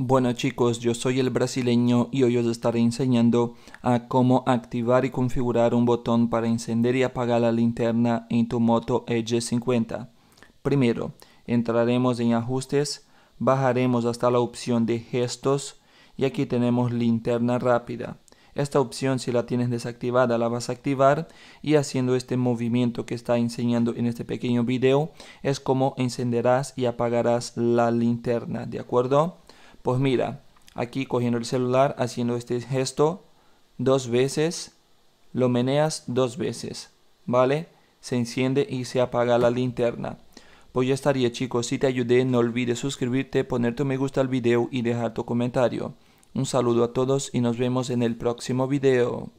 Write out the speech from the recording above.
Bueno chicos, yo soy el brasileño y hoy os estaré enseñando a cómo activar y configurar un botón para encender y apagar la linterna en tu moto Edge 50. Primero, entraremos en ajustes, bajaremos hasta la opción de gestos y aquí tenemos linterna rápida. Esta opción si la tienes desactivada la vas a activar y haciendo este movimiento que está enseñando en este pequeño video es como encenderás y apagarás la linterna, ¿de acuerdo? Pues mira, aquí cogiendo el celular, haciendo este gesto dos veces, lo meneas dos veces, ¿vale? Se enciende y se apaga la linterna. Pues ya estaría chicos, si te ayudé no olvides suscribirte, ponerte un me gusta al video y dejar tu comentario. Un saludo a todos y nos vemos en el próximo video.